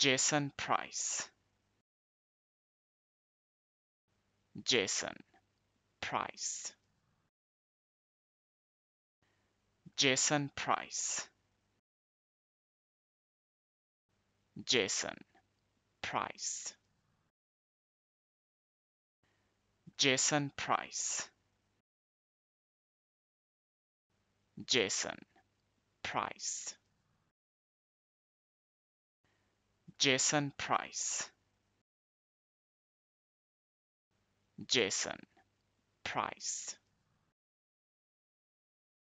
Jason Price. Jason Price. Jason Price. Jason Price. Jason Price. Jason Price. Jason Price. Jason Price.